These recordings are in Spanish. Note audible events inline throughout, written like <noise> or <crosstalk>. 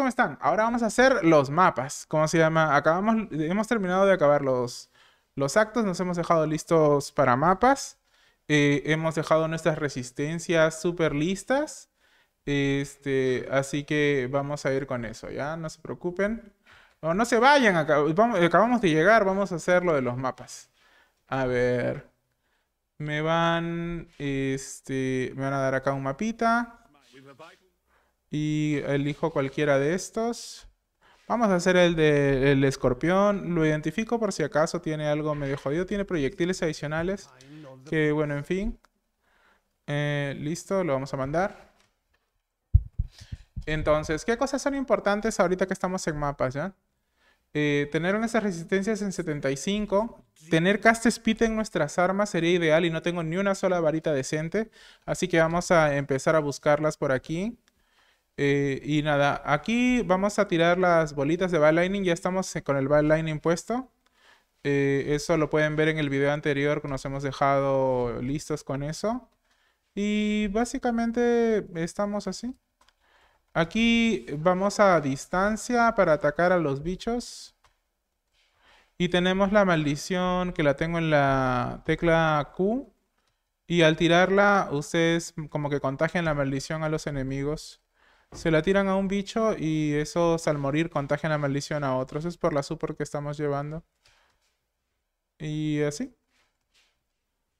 ¿Cómo están? Ahora vamos a hacer los mapas. ¿Cómo se llama? Acabamos, hemos terminado de acabar los, los actos. Nos hemos dejado listos para mapas. Eh, hemos dejado nuestras resistencias súper listas. Este, así que vamos a ir con eso, ¿ya? No se preocupen. No, no se vayan. acabamos de llegar. Vamos a hacer lo de los mapas. A ver. Me van... Este, me van a dar acá un mapita. Y elijo cualquiera de estos. Vamos a hacer el del El escorpión. Lo identifico por si acaso tiene algo medio jodido. Tiene proyectiles adicionales. Que bueno, en fin. Eh, listo, lo vamos a mandar. Entonces, ¿qué cosas son importantes ahorita que estamos en mapas, ya? Eh, tener esas resistencias en 75. Tener cast speed en nuestras armas sería ideal y no tengo ni una sola varita decente. Así que vamos a empezar a buscarlas por aquí. Eh, y nada, aquí vamos a tirar las bolitas de bad lightning. Ya estamos con el bad lightning puesto. Eh, eso lo pueden ver en el video anterior que nos hemos dejado listos con eso. Y básicamente estamos así. Aquí vamos a distancia para atacar a los bichos. Y tenemos la maldición que la tengo en la tecla Q. Y al tirarla, ustedes como que contagian la maldición a los enemigos se la tiran a un bicho y esos al morir contagian la maldición a otros. Es por la super que estamos llevando. Y así.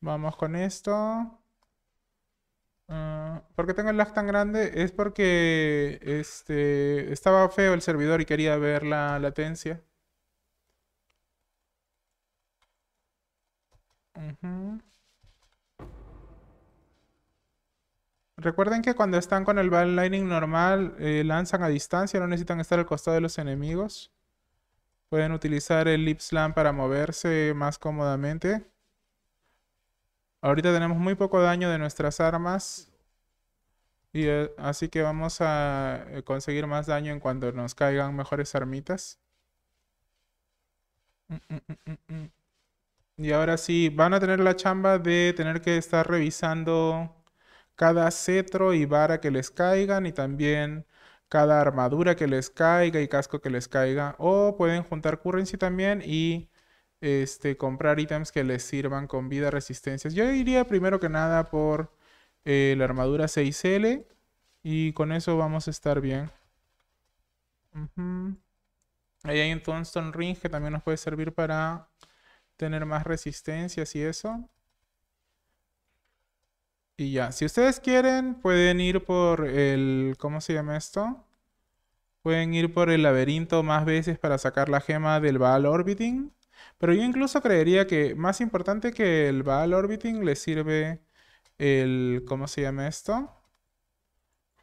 Vamos con esto. Ah, ¿Por qué tengo el lag tan grande? Es porque este, estaba feo el servidor y quería ver la latencia. Recuerden que cuando están con el Ball Lightning normal, eh, lanzan a distancia, no necesitan estar al costado de los enemigos. Pueden utilizar el Lip Slam para moverse más cómodamente. Ahorita tenemos muy poco daño de nuestras armas. Y, eh, así que vamos a eh, conseguir más daño en cuando nos caigan mejores armitas. Mm, mm, mm, y ahora sí, van a tener la chamba de tener que estar revisando cada cetro y vara que les caigan y también cada armadura que les caiga y casco que les caiga. O pueden juntar currency también y este, comprar ítems que les sirvan con vida resistencias. Yo iría primero que nada por eh, la armadura 6L y con eso vamos a estar bien. Ahí hay un Thunstone Ring que también nos puede servir para tener más resistencias y eso. Y ya, si ustedes quieren, pueden ir por el... ¿Cómo se llama esto? Pueden ir por el laberinto más veces para sacar la gema del Baal Orbiting. Pero yo incluso creería que más importante que el Baal Orbiting les sirve el... ¿Cómo se llama esto?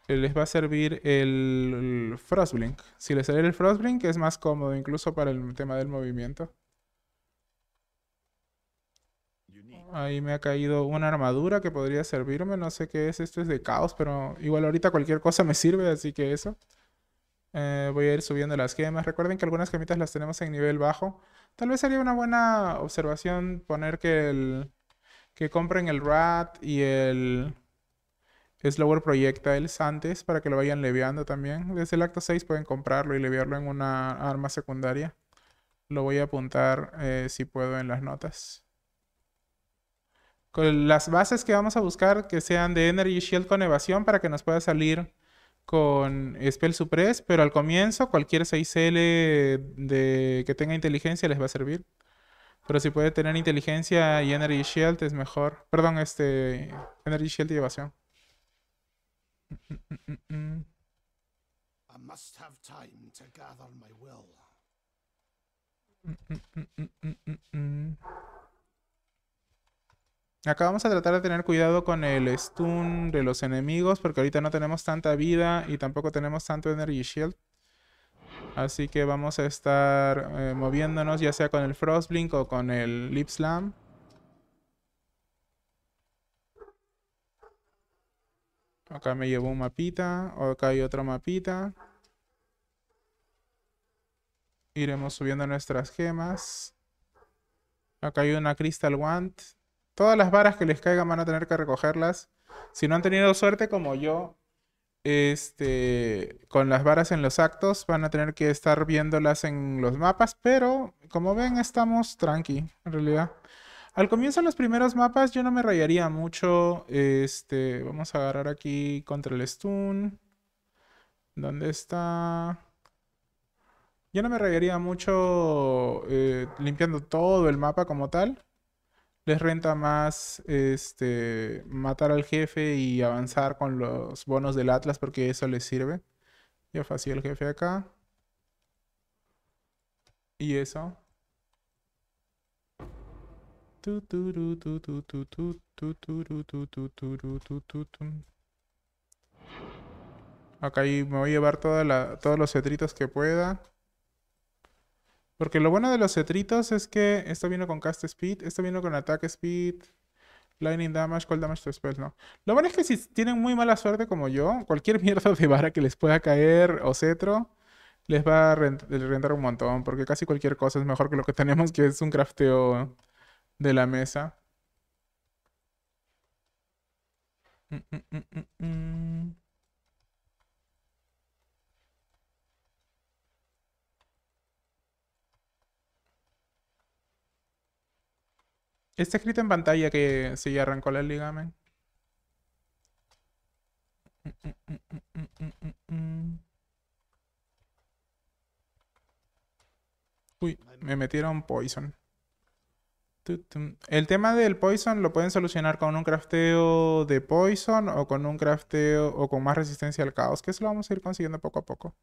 Les va a servir el, Frostblink. Si les sale el Frostblink es más cómodo incluso para el tema del movimiento. Ahí me ha caído una armadura que podría servirme. No sé qué es. Esto es de caos, pero igual ahorita cualquier cosa me sirve, así que eso. Eh, voy a ir subiendo las gemas. Recuerden que algunas gemitas las tenemos en nivel bajo. Tal vez sería una buena observación poner que el que compren el RAT y el Slower Projectiles antes para que lo vayan leveando también. Desde el acto 6 pueden comprarlo y leviarlo en una arma secundaria. Lo voy a apuntar eh, si puedo en las notas las bases que vamos a buscar que sean de Energy Shield con evasión para que nos pueda salir con Spell Suppress, pero al comienzo cualquier 6L de, que tenga inteligencia les va a servir. Pero si puede tener inteligencia y Energy Shield es mejor. Perdón, este Energy Shield y evasión. Acá vamos a tratar de tener cuidado con el stun de los enemigos porque ahorita no tenemos tanta vida y tampoco tenemos tanto energy shield. Así que vamos a estar eh, moviéndonos ya sea con el Frostblink o con el Lip Slam. Acá me llevo un mapita, acá hay otro mapita. Iremos subiendo nuestras gemas. Acá hay una Crystal Wand. Todas las varas que les caigan van a tener que recogerlas. Si no han tenido suerte como yo, este, con las varas en los actos, van a tener que estar viéndolas en los mapas, pero como ven estamos tranqui, en realidad. Al comienzo de los primeros mapas yo no me rayaría mucho. Este, vamos a agarrar aquí contra el stun. ¿Dónde está? Yo no me rayaría mucho eh, limpiando todo el mapa como tal les renta más este, matar al jefe y avanzar con los bonos del Atlas porque eso les sirve. Ya fácil el jefe acá. Y eso. Acá me voy a llevar todos los cetritos que pueda. Porque lo bueno de los cetritos es que esto vino con cast speed, esto vino con attack speed, lightning damage, cold damage to spells, ¿no? Lo bueno es que si tienen muy mala suerte como yo, cualquier <laughs> mierda de vara que les pueda caer o cetro, les va a rentar un montón, porque casi cualquier cosa es mejor que lo que tenemos, que es un crafteo de la mesa. Mm, mm, mm, Está escrito en pantalla que ya arrancó el ligamen. Uy, me metieron poison. El tema del poison lo pueden solucionar con un crafteo de poison o con un crafteo o con más resistencia al caos, que eso lo vamos a ir consiguiendo poco a poco.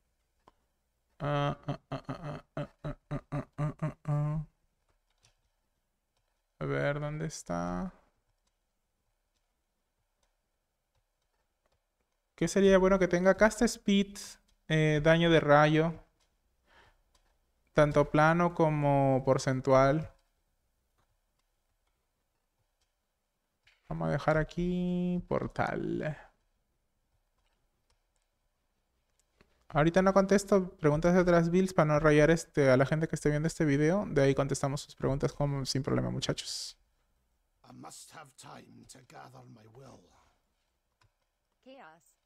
ah, ah, ah, ah ver, ¿dónde está? ¿Qué sería bueno que tenga? Cast Speed, eh, daño de rayo, tanto plano como porcentual. Vamos a dejar aquí portal. Ahorita no contesto preguntas de otras builds para no rayar este, a la gente que esté viendo este video. De ahí contestamos sus preguntas como, sin problema, muchachos.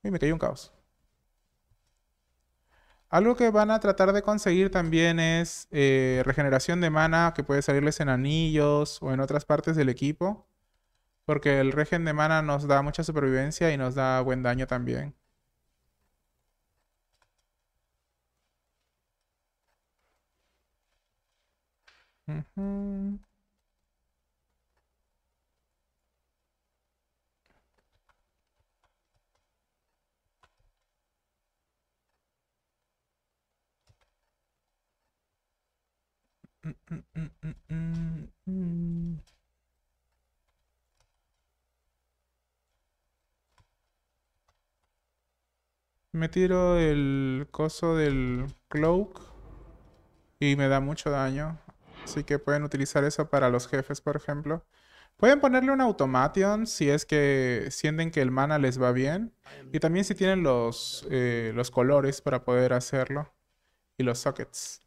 Y me cayó un caos. Algo que van a tratar de conseguir también es eh, regeneración de mana que puede salirles en anillos o en otras partes del equipo. Porque el regen de mana nos da mucha supervivencia y nos da buen daño también. Me tiro el coso del cloak y me da mucho daño. Así que pueden utilizar eso para los jefes, por ejemplo. Pueden ponerle un automation si es que sienten que el mana les va bien. Y también si tienen los, eh, los colores para poder hacerlo. Y los sockets.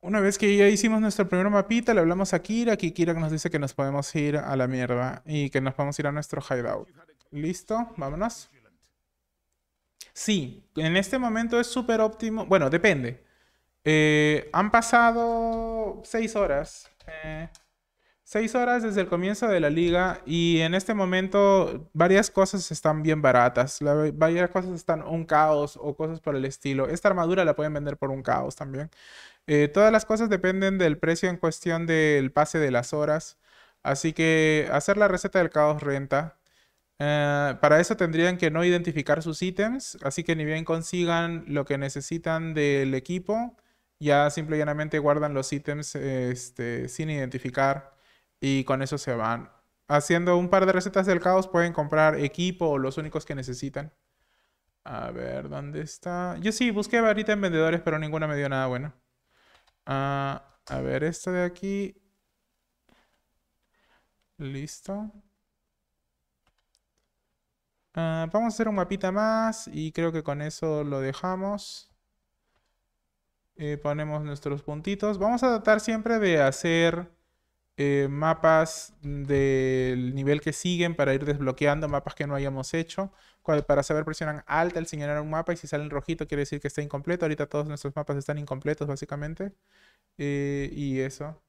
Una vez que ya hicimos nuestro primer mapita, le hablamos a Kira. Aquí Kira nos dice que nos podemos ir a la mierda y que nos podemos ir a nuestro hideout. Listo, vámonos. Sí, en este momento es súper óptimo. Bueno, depende. Eh, han pasado seis horas. Eh, seis horas desde el comienzo de la liga y en este momento varias cosas están bien baratas. varias cosas están un caos o cosas por el estilo. Esta armadura la pueden vender por un caos también. Eh, todas las cosas dependen del precio en cuestión del pase de las horas. Así que hacer la receta del caos renta. para eso tendrían que no identificar sus ítems, así que ni bien consigan lo que necesitan del equipo, ya simple y llanamente guardan los ítems este, sin identificar y con eso se van. Haciendo un par de recetas del caos pueden comprar equipo o los únicos que necesitan. A ver, ¿dónde está? Yo sí, busqué ahorita en vendedores, pero ninguna me dio nada bueno. Ah, a ver, esta de aquí. Listo. Ah, vamos a hacer un mapita más y creo que con eso lo dejamos. Eh, ponemos nuestros puntitos. Vamos a tratar siempre de hacer eh, mapas del nivel que siguen para ir desbloqueando mapas que no hayamos hecho. para saber presionan alta al señalar un mapa y si sale en rojito quiere decir que está incompleto. Ahorita todos nuestros mapas están incompletos básicamente. Eh, y eso.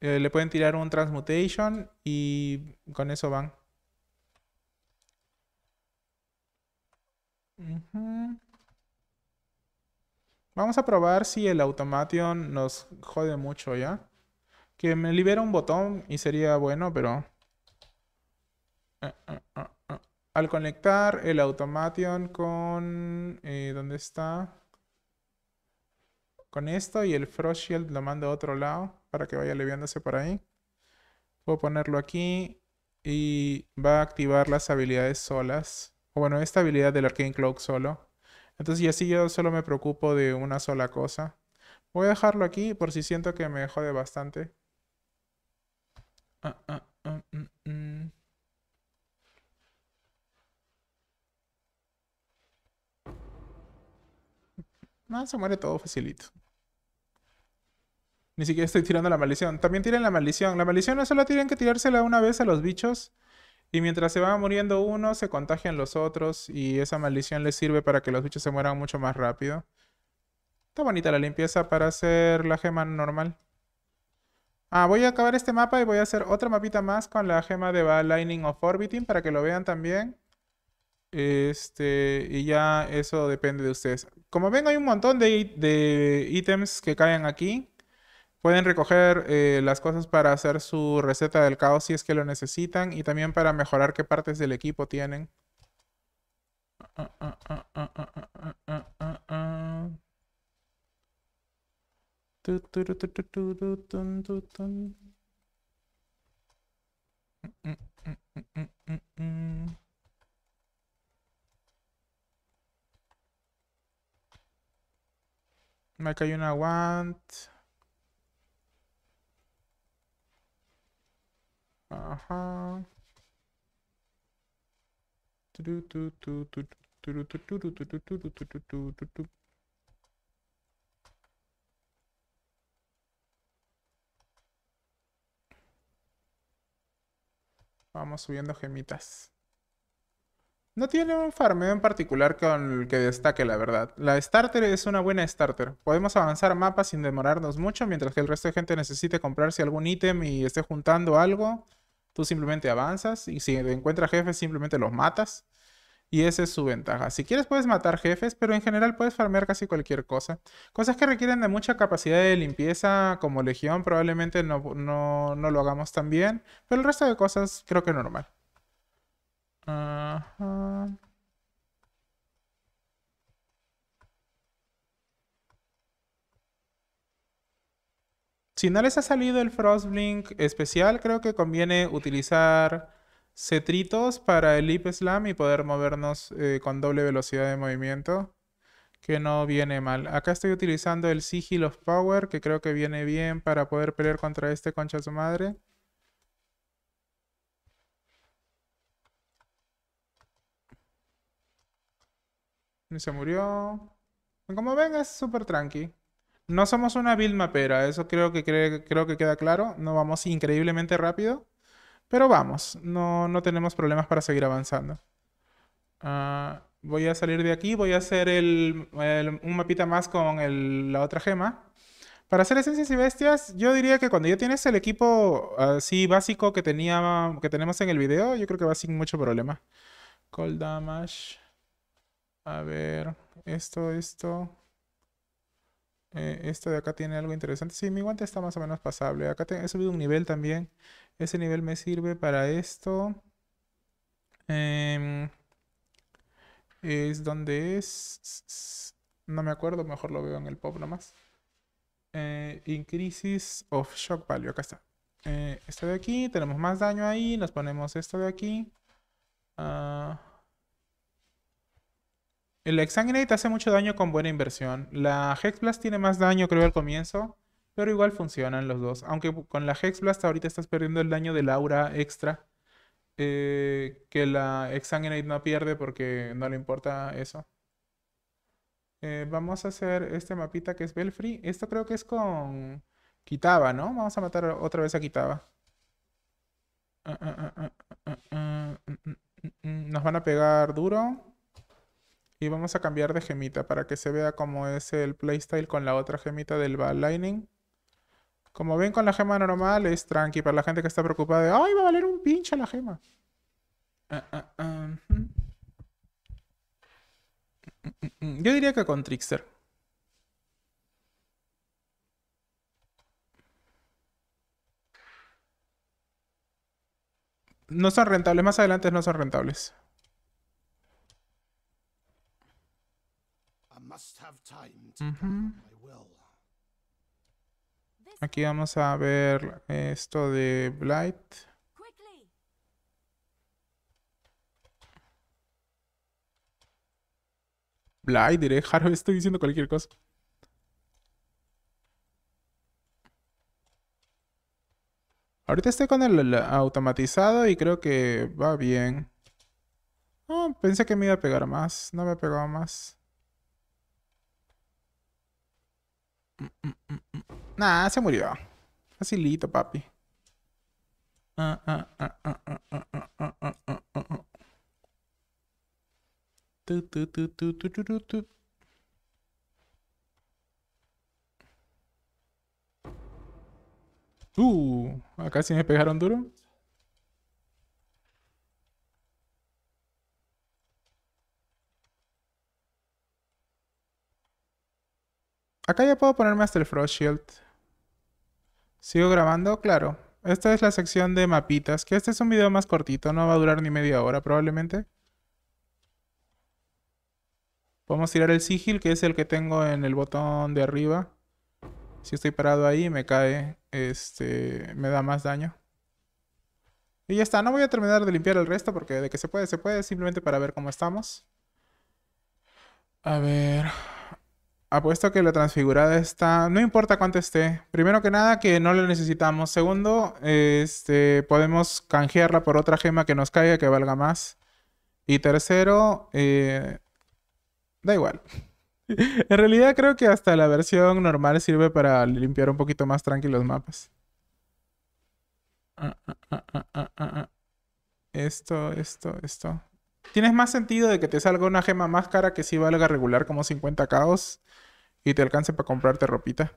le pueden tirar un Transmutation y con eso van. Vamos a probar si el automation nos jode mucho ya. Que me libera un botón y sería bueno, pero... Eh, eh, eh, Al conectar el automation con... ¿Dónde está? Con esto y el frost shield lo mando a otro lado para que vaya aliviándose por ahí. Puedo ponerlo aquí y va a activar las habilidades solas. O bueno, esta habilidad del Arcane Cloak solo. Entonces, y así yo solo me preocupo de una sola cosa. Voy a dejarlo aquí por si siento que me jode bastante. Ah, ah, ah mm, mm. se muere todo facilito. Ni siquiera estoy tirando la maldición. También tiren la maldición. La maldición no solo tienen que tirársela una vez a los bichos y mientras se va muriendo uno, se contagian los otros y esa maldición les sirve para que los bichos se mueran mucho más rápido. Está bonita la limpieza para hacer la gema normal. Ah, voy a acabar este mapa y voy a hacer otra mapita más con la gema de Lightning of Orbiting para que lo vean también. Este, y ya eso depende de ustedes. Como ven hay un montón de, de ítems que caen aquí. Pueden recoger eh, las cosas para hacer su receta del caos si es que lo necesitan y también para mejorar qué partes del equipo tienen. Me cayó una want. Vamos subiendo gemitas. No tiene un farmeo en particular con el que destaque, la verdad. La starter es una buena starter. Podemos avanzar mapas sin demorarnos mucho, mientras que el resto de gente necesite comprarse algún ítem y esté juntando algo. Tú simplemente avanzas y si encuentras jefes simplemente los matas. Y esa es su ventaja. Si quieres puedes matar jefes, pero en general puedes farmear casi cualquier cosa. Cosas que requieren de mucha capacidad de limpieza como legión probablemente no, lo hagamos tan bien. Pero el resto de cosas creo que normal. Ajá... Si no les ha salido el Frostblink especial, creo que conviene utilizar cetritos para el Leap Slam y poder movernos eh, con doble velocidad de movimiento. Que no viene mal. Acá estoy utilizando el Sigil of Power, que creo que viene bien para poder pelear contra este concha su madre. Y se murió. Como ven, es súper tranqui. No somos una build mapera, eso creo que, creo que queda claro. No vamos increíblemente rápido, pero vamos. No, no tenemos problemas para seguir avanzando. Ah, voy a salir de aquí, voy a hacer el, un mapita más con la otra gema. Para hacer esencias y bestias, yo diría que cuando ya tienes el equipo así básico que, tenía, que tenemos en el video, yo creo que va sin mucho problema. Cold damage. A ver, esto, esto. Eh, este de acá tiene algo interesante. Sí, mi guante está más o menos pasable. Acá he subido un nivel también. Ese nivel me sirve para esto. Em, es donde es... No me acuerdo, mejor lo veo en el pop nomás. Eh, increases of shock value. Acá está. Eh, esto de aquí, tenemos más daño ahí, nos ponemos esto de aquí. Ah, el Exsanguinate hace mucho daño con buena inversión. La Hexblast tiene más daño, creo, al comienzo. Pero igual funcionan los dos. Aunque con la Hexblast ahorita estás perdiendo el daño de Laura extra. Eh, que la Exsanguinate no pierde porque no le importa eso. Eh, vamos a hacer este mapita que es Belfry. Esto creo que es con Kitaba, ¿no? Vamos a matar otra vez a Kitaba. Nos van a pegar duro y vamos a cambiar de gemita para que se vea cómo es el playstyle con la otra gemita del lightning Como ven con la gema normal es tranqui para la gente que está preocupada de ¡Ay, va a valer un pinche la gema! Ah, ah, ah, mm, mm, mm, Yo diría que con Trickster. No son rentables, más adelante no son rentables. Aquí vamos a ver esto de Blight. Blight, diré, Jaro, <laughs> estoy diciendo cualquier cosa. Ahorita estoy con el automatizado y creo que va bien. Oh, pensé que me iba a pegar más. No me ha pegado más. Nah, se murió. Facilito, papi. Uh, acá sí me pegaron duro. Acá ya puedo ponerme hasta el Frost Shield. ¿Sigo grabando? Claro. Esta es la sección de mapitas, que este es un video más cortito, no va a durar ni media hora probablemente. Podemos tirar el sigil, que es el que tengo en el botón de arriba. Si estoy parado ahí, me cae, este, me da más daño. Y ya está, no voy a terminar de limpiar el resto porque de que se puede, se puede, simplemente para ver cómo estamos. A ver apuesto que la transfigurada está, no importa cuánto esté. Primero que nada, que no la necesitamos. Segundo, este, podemos canjearla por otra gema que nos caiga que valga más. Y tercero, eh, da igual. <laughs> en realidad creo que hasta la versión normal sirve para limpiar un poquito más tranquilos los mapas. Ah, ah, ah, esto, esto, esto. Tienes más sentido de que te salga una gema más cara que si valga regular como 50 caos y te alcance para comprarte ropita.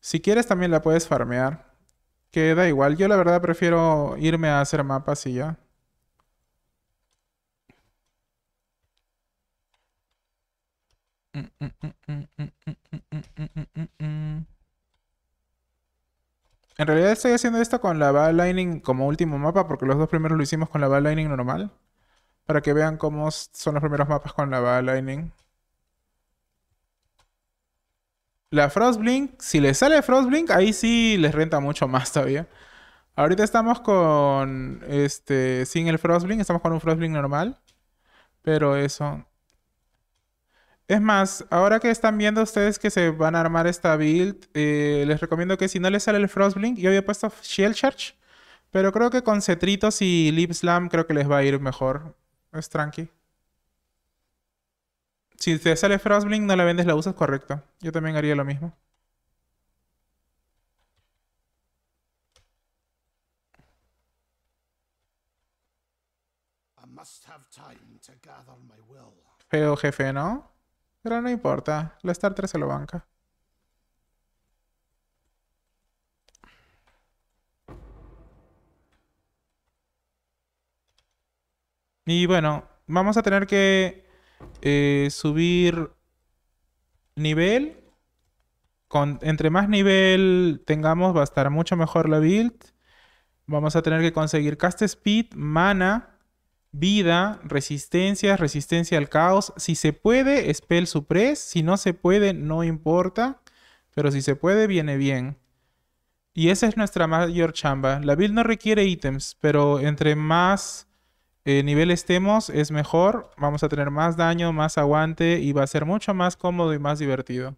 Si quieres también la puedes farmear. Queda da igual. Yo la verdad prefiero irme a hacer mapas y ya. En realidad estoy haciendo esto con la bad Lightning como último mapa, porque los dos primeros lo hicimos con la bad Lightning normal. Para que vean cómo son los primeros mapas con la bad Lightning. La Blink, si les sale Frostblink, ahí sí les renta mucho más todavía. Ahorita estamos con, este, sin el Frostblink, estamos con un Frostblink normal. Pero eso... Es más, ahora que están viendo ustedes que se van a armar esta build, eh, les recomiendo que si no les sale el Frostblink, yo había puesto Shell Charge, pero creo que con Cetritos y Lip Slam creo que les va a ir mejor. Es tranqui. Si te sale Frostblink, no la vendes, la usas correcto. Yo también haría lo mismo. Feo jefe, ¿no? Pero no importa. La Star 3 se lo banca. Y bueno, vamos a tener que eh, subir nivel. Con, entre más nivel tengamos va a estar mucho mejor la build. Vamos a tener que conseguir cast speed, mana, vida, resistencia, resistencia al caos. Si se puede, spell suppress. Si no se puede, no importa. Pero si se puede, viene bien. Y esa es nuestra mayor chamba. La build no requiere ítems, pero entre más eh, nivel estemos es mejor, vamos a tener más daño, más aguante y va a ser mucho más cómodo y más divertido.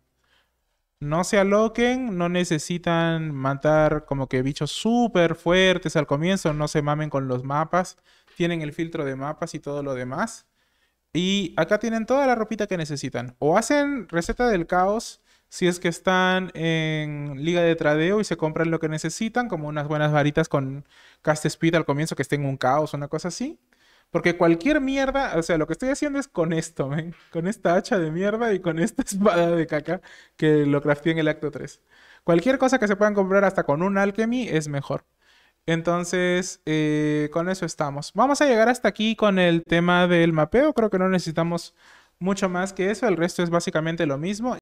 No se aloquen, no necesitan matar como que bichos súper fuertes al comienzo, no se mamen con los mapas, tienen el filtro de mapas y todo lo demás. Y acá tienen toda la ropita que necesitan. O hacen receta del caos si es que están en liga de tradeo y se compran lo que necesitan, como unas buenas varitas con cast speed al comienzo que estén en un caos, una cosa así. Porque cualquier mierda, o sea, lo que estoy haciendo es con esto, ¿ven? Con esta hacha de mierda y con esta <laughs> espada de caca que lo crafté en el acto 3. Cualquier cosa que se puedan comprar hasta con un alchemy es mejor. Entonces, eh, con eso estamos. Vamos a llegar hasta aquí con el tema del mapeo. Creo que no necesitamos mucho más que eso. El resto es básicamente lo mismo.